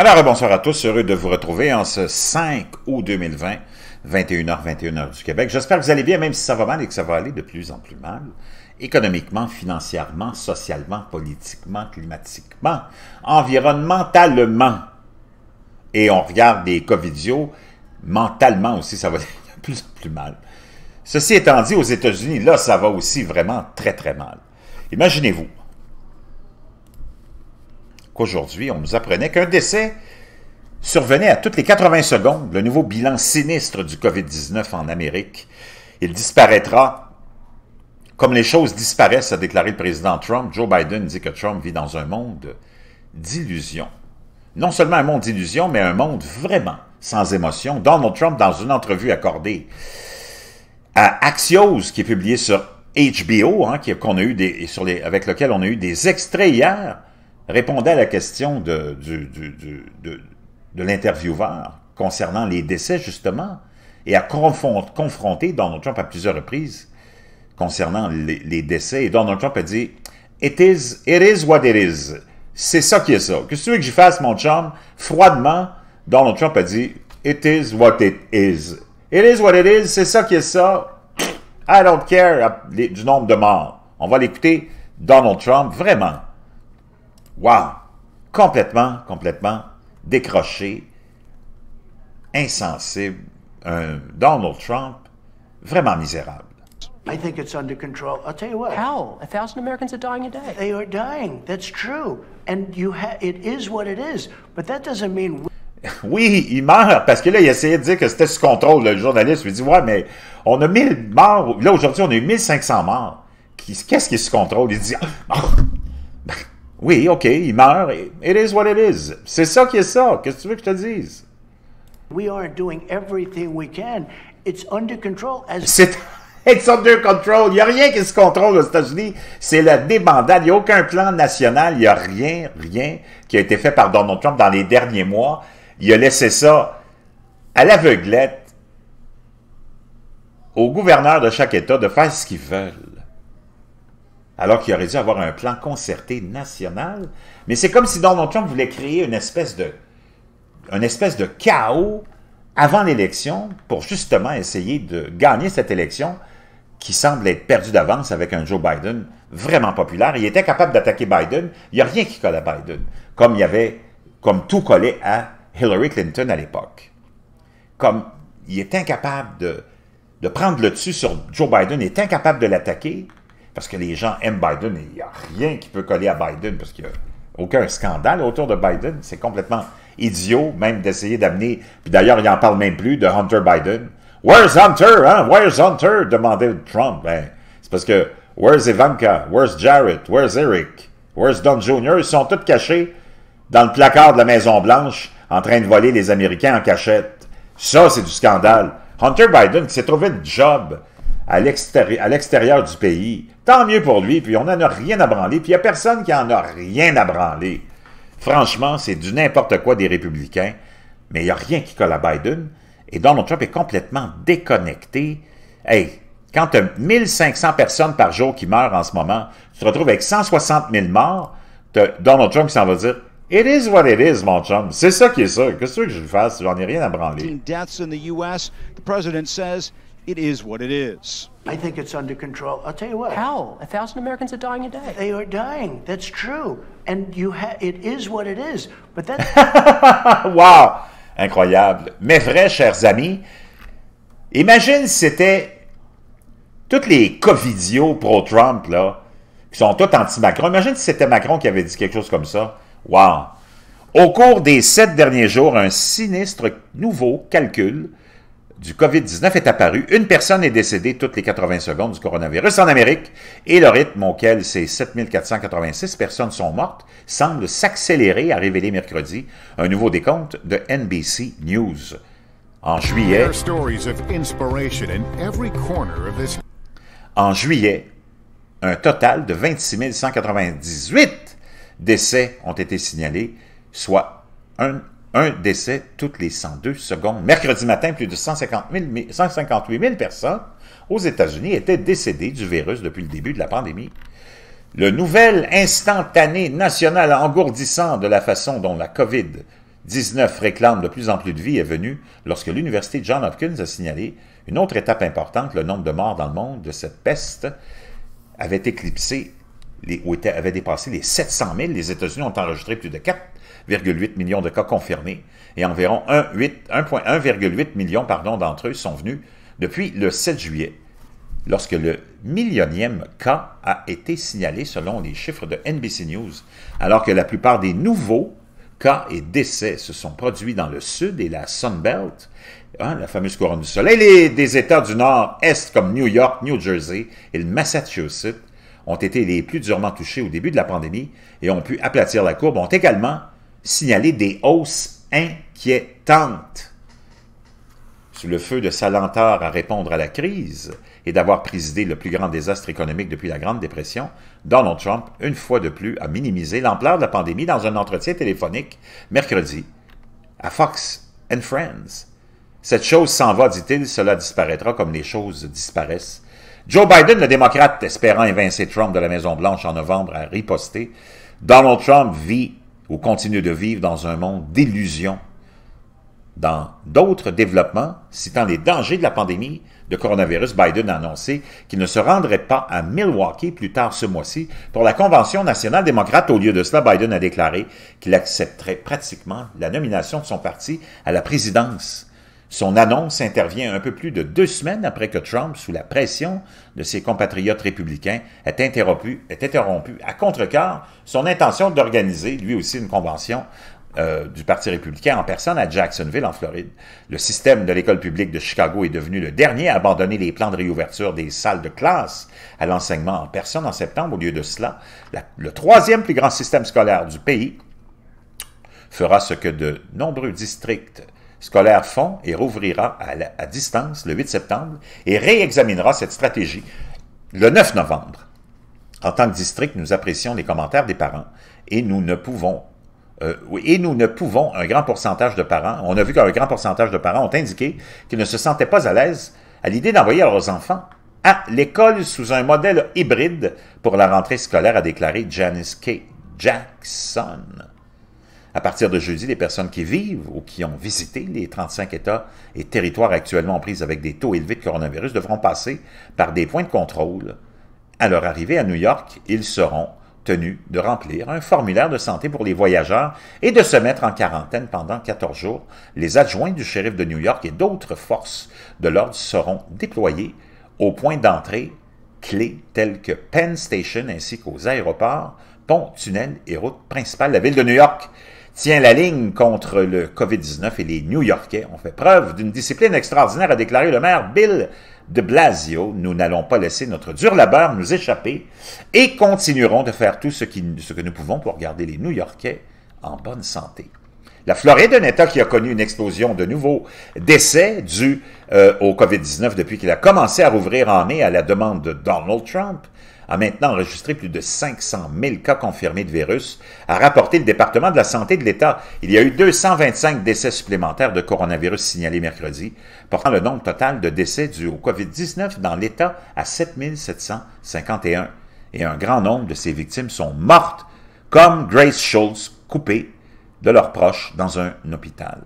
Alors, bonsoir à tous. Heureux de vous retrouver en ce 5 août 2020, 21h, 21h du Québec. J'espère que vous allez bien, même si ça va mal et que ça va aller de plus en plus mal. Économiquement, financièrement, socialement, politiquement, climatiquement, environnementalement. Et on regarde des covidios, mentalement aussi, ça va de plus en plus mal. Ceci étant dit, aux États-Unis, là, ça va aussi vraiment très, très mal. Imaginez-vous, Aujourd'hui, on nous apprenait qu'un décès survenait à toutes les 80 secondes, le nouveau bilan sinistre du COVID-19 en Amérique. Il disparaîtra comme les choses disparaissent, a déclaré le président Trump, Joe Biden dit que Trump vit dans un monde d'illusions. Non seulement un monde d'illusions, mais un monde vraiment sans émotion. Donald Trump, dans une entrevue accordée à Axios, qui est publiée sur HBO, hein, qu'on a eu avec lequel on a eu des extraits hier, répondait à la question de, de, l'intervieweur concernant les décès, justement, et a confronté Donald Trump à plusieurs reprises concernant les, décès. Et Donald Trump a dit It is, it is what it is. C'est ça qui est ça. Qu'est-ce que tu veux que j'y fasse, mon chum Froidement, Donald Trump a dit It is what it is. It is what it is, c'est ça qui est ça. I don't care du nombre de morts. On va l'écouter, Donald Trump, vraiment wow, complètement, complètement décroché, insensible, un Donald Trump vraiment misérable. I think it's under control. I'll tell you what. How? A thousand Americans are dying a day. They are dying. That's true. And you it is what it is. But that doesn't mean. Oui, il meurt parce que là, il essayait de dire que c'était sous contrôle. Le journaliste lui dit Ouais, mais on a 1000 morts. Là, aujourd'hui, on a eu 1500 morts. Qu'est-ce qui est sous contrôle Il dit oh, Oui, OK, il meurt. It is what it is. C'est ça qui est ça. Qu'est-ce que tu veux que je te dise? We are doing everything we can. It's under control. C'est it's under control. Il n'y a rien qui se contrôle aux États-Unis. C'est la débandade. Il n'y a aucun plan national. Il n'y a rien, rien qui a été fait par Donald Trump dans les derniers mois. Il a laissé ça à l'aveuglette au gouverneur de chaque État de faire ce qu'ils veulent alors qu'il aurait dû avoir un plan concerté national. Mais c'est comme si Donald Trump voulait créer une espèce de, espèce de chaos avant l'élection pour justement essayer de gagner cette élection qui semble être perdue d'avance avec un Joe Biden vraiment populaire. Il était capable d'attaquer Biden. Il n'y a rien qui colle à Biden, comme il y avait, comme tout collait à Hillary Clinton à l'époque. Comme il est incapable de, de prendre le dessus sur Joe Biden, il est incapable de l'attaquer, parce que les gens aiment Biden et il n'y a rien qui peut coller à Biden parce qu'il n'y a aucun scandale autour de Biden. C'est complètement idiot même d'essayer d'amener, puis d'ailleurs, il n'en parle même plus, de Hunter Biden. Where's Hunter? Hein? Where's Hunter? demandait Trump. Ben, c'est parce que Where's Ivanka? Where's Jared? Where's Eric? Where's Don Jr.? Ils sont tous cachés dans le placard de la Maison-Blanche en train de voler les Américains en cachette. Ça, c'est du scandale. Hunter Biden qui s'est trouvé le job à l'extérieur du pays. Tant mieux pour lui, puis on n'en a rien à branler, puis il n'y a personne qui en a rien à branler. Franchement, c'est du n'importe quoi des républicains, mais il n'y a rien qui colle à Biden, et Donald Trump est complètement déconnecté. Hey, quand tu as 1500 personnes par jour qui meurent en ce moment, tu te retrouves avec 160 000 morts, Donald Trump s'en va dire It is what it is, mon chum. C'est ça qui est ça. Qu'est-ce que je veux que je fasse? J'en ai rien à branler. It is what it is. I think it's under control. I'll tell you what. How? A thousand Americans are dying a day. They are dying. That's true. And you ha it is what it is. But that. wow! Incroyable. Mais vrai, chers amis, imagine c'était toutes les covidios pro-Trump, là, qui sont tous anti-Macron. Imagine si c'était Macron qui avait dit quelque chose comme ça. Wow! Au cours des sept derniers jours, un sinistre nouveau calcul du COVID-19 est apparu, une personne est décédée toutes les 80 secondes du coronavirus en Amérique et le rythme auquel ces 7486 personnes sont mortes semble s'accélérer, a révélé mercredi un nouveau décompte de NBC News. En juillet, en juillet, un total de 26 198 décès ont été signalés, soit un un décès toutes les 102 secondes. Mercredi matin, plus de 158 000 personnes aux États-Unis étaient décédées du virus depuis le début de la pandémie. Le nouvel instantané national engourdissant de la façon dont la COVID-19 réclame de plus en plus de vie est venu lorsque l'Université Johns Hopkins a signalé une autre étape importante, le nombre de morts dans le monde de cette peste avait éclipsé les, où avaient avait dépassé les 700 000. Les États-Unis ont enregistré plus de 4,8 millions de cas confirmés et environ 1,8 million d'entre eux sont venus depuis le 7 juillet, lorsque le millionième cas a été signalé selon les chiffres de NBC News, alors que la plupart des nouveaux cas et décès se sont produits dans le sud et la Sunbelt, Belt, hein, la fameuse couronne du soleil, les, des États du Nord-Est comme New York, New Jersey et le Massachusetts, ont été les plus durement touchés au début de la pandémie et ont pu aplatir la courbe, ont également signalé des hausses inquiétantes. Sous le feu de sa lenteur à répondre à la crise et d'avoir présidé le plus grand désastre économique depuis la Grande Dépression, Donald Trump, une fois de plus, a minimisé l'ampleur de la pandémie dans un entretien téléphonique mercredi à Fox and Friends. Cette chose s'en va, dit-il, cela disparaîtra comme les choses disparaissent Joe Biden, le démocrate espérant évincer Trump de la Maison-Blanche en novembre, a riposté. Donald Trump vit ou continue de vivre dans un monde d'illusions. Dans d'autres développements, citant les dangers de la pandémie de coronavirus, Biden a annoncé qu'il ne se rendrait pas à Milwaukee plus tard ce mois-ci pour la Convention nationale démocrate. Au lieu de cela, Biden a déclaré qu'il accepterait pratiquement la nomination de son parti à la présidence son annonce intervient un peu plus de deux semaines après que Trump, sous la pression de ses compatriotes républicains, ait interrompu, à interrompu à son intention d'organiser lui aussi une convention euh, du Parti républicain en personne à Jacksonville, en Floride. Le système de l'école publique de Chicago est devenu le dernier à abandonner les plans de réouverture des salles de classe à l'enseignement en personne en septembre. Au lieu de cela, le troisième plus grand système scolaire du pays fera ce que de nombreux districts scolaire fond et rouvrira à, distance le 8 septembre et réexaminera cette stratégie le 9 novembre. En tant que district, nous apprécions les commentaires des parents et nous ne pouvons euh, et nous ne pouvons, un grand pourcentage de parents, on a vu qu'un grand pourcentage de parents ont indiqué qu'ils ne se sentaient pas à l'aise à l'idée d'envoyer leurs enfants à l'école sous un modèle hybride pour la rentrée scolaire, a déclaré Janice K. Jackson. À partir de jeudi, les personnes qui vivent ou qui ont visité les 35 États et territoires actuellement en avec des taux élevés de coronavirus devront passer par des points de contrôle. À leur arrivée à New York, ils seront tenus de remplir un formulaire de santé pour les voyageurs et de se mettre en quarantaine pendant 14 jours. Les adjoints du shérif de New York et d'autres forces de l'ordre seront déployés aux points d'entrée clés tels que Penn Station ainsi qu'aux aéroports, ponts, tunnels et routes principales de la ville de New York tient la ligne contre le COVID-19 et les New-Yorkais ont fait preuve d'une discipline extraordinaire, a déclaré le maire Bill de Blasio. Nous n'allons pas laisser notre dur labeur nous échapper et continuerons de faire tout ce, que nous pouvons pour garder les New-Yorkais en bonne santé. La Floride, un État qui a connu une explosion de nouveaux décès dus euh, au COVID-19 depuis qu'il a commencé à rouvrir en mai à la demande de Donald Trump, a maintenant enregistré plus de 500 000 cas confirmés de virus, a rapporté le département de la santé de l'État. Il y a eu 225 décès supplémentaires de coronavirus signalés mercredi, portant le nombre total de décès dus au COVID-19 dans l'État à 7 751. Et un grand nombre de ces victimes sont mortes, comme Grace Schultz, coupée de leurs proches dans un hôpital.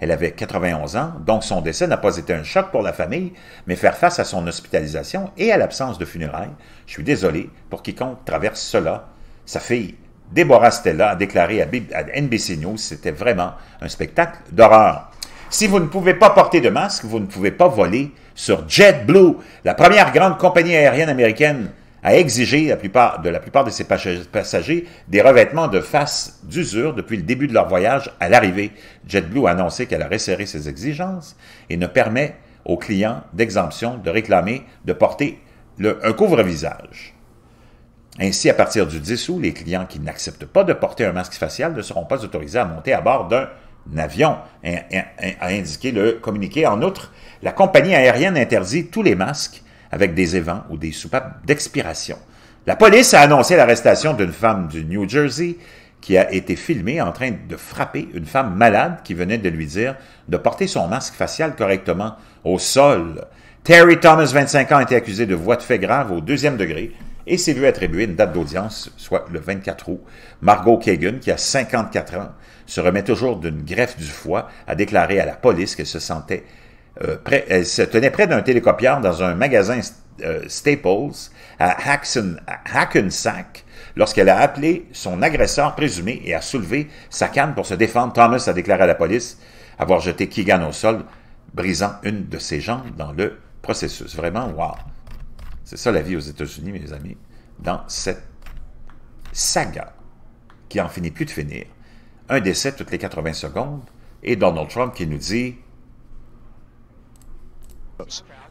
Elle avait 91 ans, donc son décès n'a pas été un choc pour la famille, mais faire face à son hospitalisation et à l'absence de funérailles, je suis désolé pour quiconque traverse cela. Sa fille, Deborah Stella, a déclaré à NBC News, c'était vraiment un spectacle d'horreur. Si vous ne pouvez pas porter de masque, vous ne pouvez pas voler sur JetBlue, la première grande compagnie aérienne américaine a exigé la plupart, de la plupart de ses passagers des revêtements de face d'usure depuis le début de leur voyage à l'arrivée. JetBlue a annoncé qu'elle a resserré ses exigences et ne permet aux clients d'exemption de réclamer de porter le, un couvre-visage. Ainsi, à partir du 10 août, les clients qui n'acceptent pas de porter un masque facial ne seront pas autorisés à monter à bord d'un avion, a indiqué le communiqué. En outre, la compagnie aérienne interdit tous les masques avec des évents ou des soupapes d'expiration. La police a annoncé l'arrestation d'une femme du New Jersey qui a été filmée en train de frapper une femme malade qui venait de lui dire de porter son masque facial correctement au sol. Terry Thomas, 25 ans, a été accusé de voie de fait grave au deuxième degré et s'est vu attribuer une date d'audience, soit le 24 août. Margot Kagan, qui a 54 ans, se remet toujours d'une greffe du foie, a déclaré à la police qu'elle se sentait euh, elle se tenait près d'un télécopieur dans un magasin euh, Staples à Hackensack lorsqu'elle a appelé son agresseur présumé et a soulevé sa canne pour se défendre. Thomas a déclaré à la police avoir jeté Keegan au sol, brisant une de ses jambes dans le processus. Vraiment, wow! C'est ça la vie aux États-Unis, mes amis, dans cette saga qui en finit plus de finir. Un décès toutes les 80 secondes et Donald Trump qui nous dit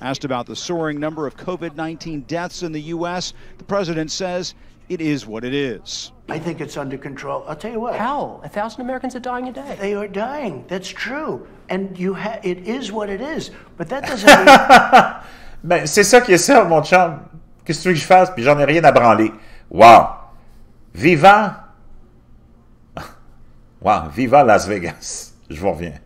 Asked about the soaring number of COVID 19 deaths in the U.S., the president says it is what it is. I think it's under control. I'll tell you what. How? A thousand Americans are dying a day. They are dying. That's true. And you ha- it is what it is. But that doesn't mean... ben, c'est ça qui est ça, mon chum. Qu'est-ce que tu veux que je fasse? Puis j'en ai rien à branler. Wow. Vivant. Wow. Viva Las Vegas. Je vous reviens.